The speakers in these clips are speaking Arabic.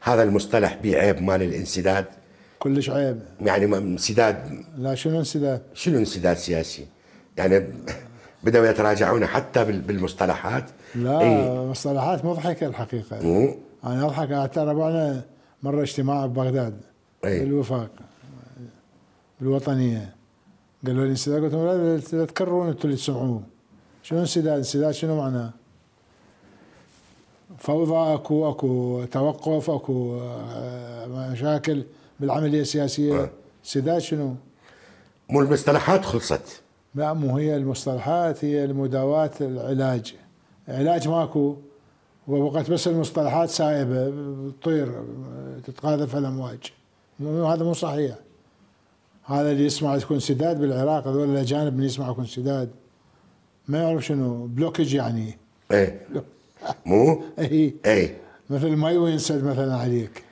هذا المصطلح به عيب مال الانسداد كلش عيب يعني انسداد لا شنو انسداد؟ شنو انسداد سياسي؟ يعني بدأوا يتراجعون حتى بالمصطلحات لا أي... مصطلحات مضحكة الحقيقة مو؟ أنا أضحك ترى بعنا مرة اجتماع ببغداد أي بالوفاق بالوطنية قالوا لي انسداد قلت لهم لا تكررون أنتم اللي تسمعوه شنو انسداد؟ انسداد شنو معناه؟ فوضى اكو اكو توقف اكو آه، مشاكل بالعمليه السياسيه آه. سداد شنو؟ مو المصطلحات خلصت لا مو هي المصطلحات هي المداوات العلاج علاج ماكو وبقت بس المصطلحات سائبة تطير تتقاذف الأمواج هذا مو صحيح هذا اللي يسمع يكون سداد بالعراق هذول الأجانب اللي يسمع يكون سداد ما يعرف شنو بلوكج يعني ايه مو؟ اي اي مثل ما ينسد مثلا عليك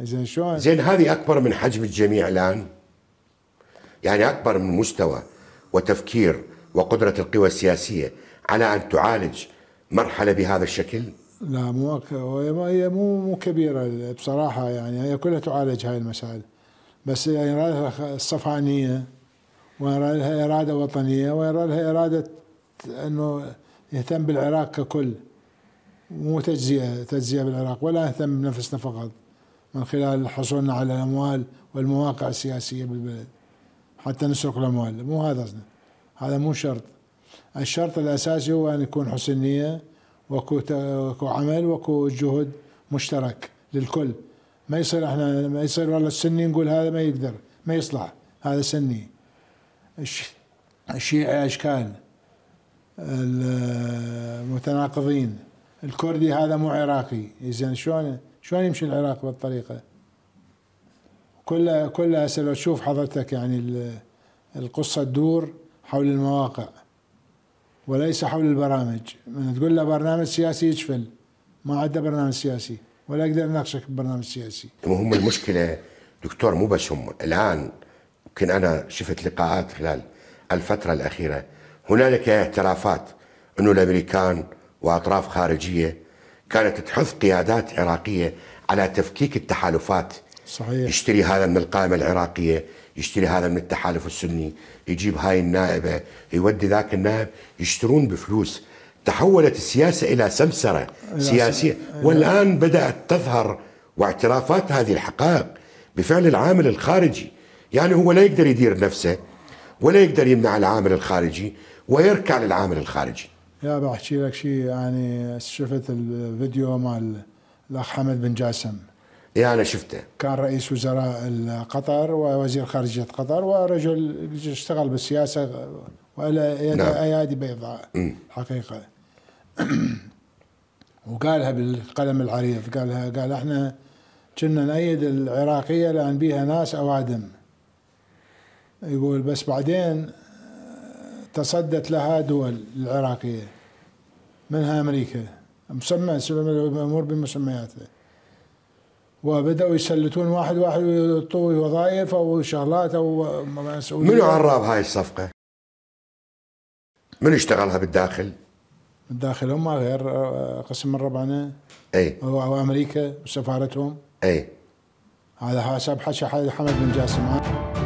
زين شلون؟ زين هذه اكبر من حجم الجميع الان يعني اكبر من مستوى وتفكير وقدره القوى السياسيه على ان تعالج مرحله بهذا الشكل؟ لا مو هي مو مو كبيره بصراحه يعني هي كلها تعالج هاي المسائل بس يعني إرادة الصفانيه ويرى لها اراده وطنيه ويرى لها اراده انه يهتم بالعراق ككل مو تجزئة تجزئة بالعراق ولا أهتم بنفسنا فقط من خلال حصولنا على الأموال والمواقع السياسية بالبلد حتى نسرق الأموال مو هذا هذا مو شرط الشرط الأساسي هو أن يكون حسن نية وكو, وكو عمل وكو جهد مشترك للكل ما يصير احنا ما يصير والله السني نقول هذا ما يقدر ما يصلح هذا سني الشيعي اشكال المتناقضين الكردي هذا مو عراقي زين شلون شلون يمشي العراق بالطريقه كلها كلها هسه لو تشوف حضرتك يعني القصه تدور حول المواقع وليس حول البرامج من تقول له برنامج سياسي يجفل ما عنده برنامج سياسي ولا اقدر اناقشك ببرنامج سياسي هم المشكله دكتور مو بس هم الان يمكن انا شفت لقاءات خلال الفتره الاخيره هنالك اعترافات انه الامريكان وأطراف خارجية كانت تحث قيادات عراقية على تفكيك التحالفات صحيح يشتري هذا من القائمة العراقية يشتري هذا من التحالف السني يجيب هاي النائبة يودي ذاك النائب يشترون بفلوس تحولت السياسة إلى سمسرة سياسية والآن بدأت تظهر واعترافات هذه الحقائق بفعل العامل الخارجي يعني هو لا يقدر يدير نفسه ولا يقدر يمنع العامل الخارجي ويركع للعامل الخارجي يا بحكي لك شيء يعني شفت الفيديو مال الاخ حمد بن جاسم اي انا شفته كان رئيس وزراء قطر ووزير خارجيه قطر ورجل اشتغل بالسياسه ولا يد نعم. ايادي بيضاء حقيقه وقالها بالقلم العريض قالها قال احنا كنا نأيد العراقيه لان بيها ناس اوادم يقول بس بعدين تصدت لها دول العراقية منها أمريكا مسمى الأمور بمسمياتها وبدأوا يسلتون واحد واحد ويطوي وظائف أو شغلات أو مسؤوليات منو عراب هاي الصفقة؟ من اشتغلها بالداخل؟ بالداخل هم غير آه، قسم الربعنة اي او امريكا وسفارتهم اي هذا حسب حشا حمد بن جاسم